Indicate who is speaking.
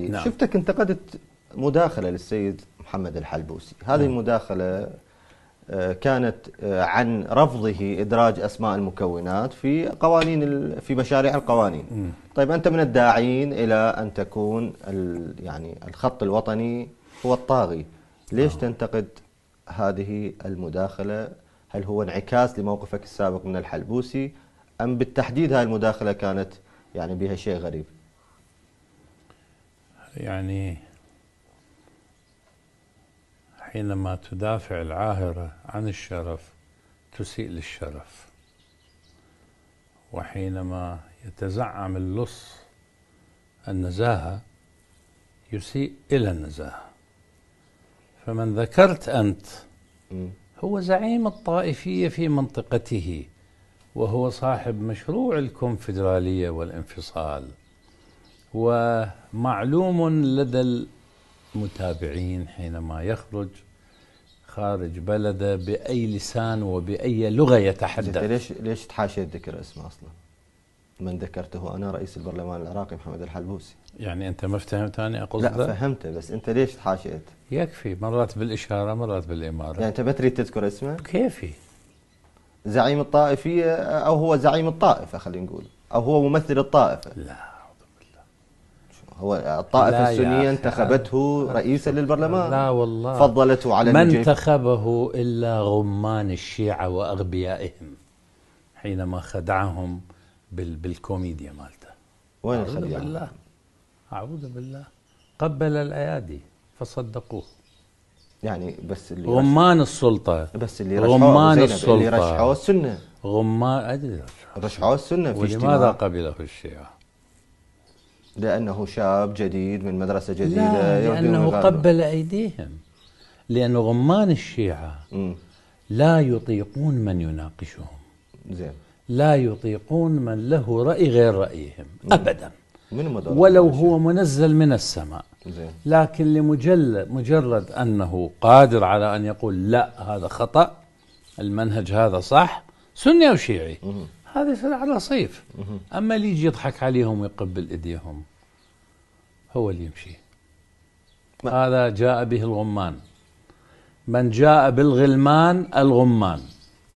Speaker 1: نعم. شفتك انتقدت مداخلة للسيد محمد الحلبوسي هذه نعم. المداخلة آه، كانت آه، عن رفضه إدراج أسماء المكونات في قوانين في مشاريع القوانين نعم. طيب أنت من الداعين إلى أن تكون يعني الخط الوطني هو الطاغي ليش نعم. تنتقد هذه المداخلة هل هو انعكاس لموقفك السابق من الحلبوسي أم بالتحديد هذه المداخلة كانت يعني بها شيء غريب
Speaker 2: يعني حينما تدافع العاهرة عن الشرف تسيء للشرف وحينما يتزعم اللص النزاهة يسيء إلى النزاهة فمن ذكرت أنت هو زعيم الطائفية في منطقته وهو صاحب مشروع الكونفدرالية والانفصال ومعلوم لدى المتابعين حينما يخرج خارج بلده باي لسان وباي لغه يتحدث ليش ليش تحاشيت ذكر اسمه
Speaker 1: اصلا؟ من ذكرته انا رئيس البرلمان العراقي محمد الحلبوسي
Speaker 2: يعني انت ما فهمت انا اقول لا ده؟ فهمته بس انت ليش تحاشيت؟ يكفي مرات بالاشاره مرات بالاماره يعني انت ما تريد تذكر اسمه؟ كيفي
Speaker 1: زعيم الطائفيه او هو زعيم الطائفه خلينا نقول او هو ممثل الطائفه لا هو الطائفة السنية انتخبته رئيسا للبرلمان
Speaker 2: لا والله فضلته على ما انتخبه إلا غمان الشيعة وأغبيائهم حينما خدعهم بالكوميديا مالته وين أعوذ بالله أعوذ بالله قبل الأيادي فصدقوه يعني بس اللي غمان السلطة بس اللي غمان السلطة اللي رشحوه السنة غمان أدري رشحوه السنة في ولماذا قبله الشيعة
Speaker 1: لأنه شاب جديد من
Speaker 2: مدرسة جديدة لا لأنه قبل أيديهم لأن غمان الشيعة م. لا يطيقون من يناقشهم زين لا يطيقون من له رأي غير رأيهم م. أبدا من ولو هو منزل من السماء زين. لكن لمجلد مجرد أنه قادر على أن يقول لا هذا خطأ المنهج هذا صح سني أو شيعي م. هذا على صيف اما اللي يجي يضحك عليهم ويقبل ايديهم هو اللي يمشي هذا جاء به الغمان من جاء بالغلمان الغمان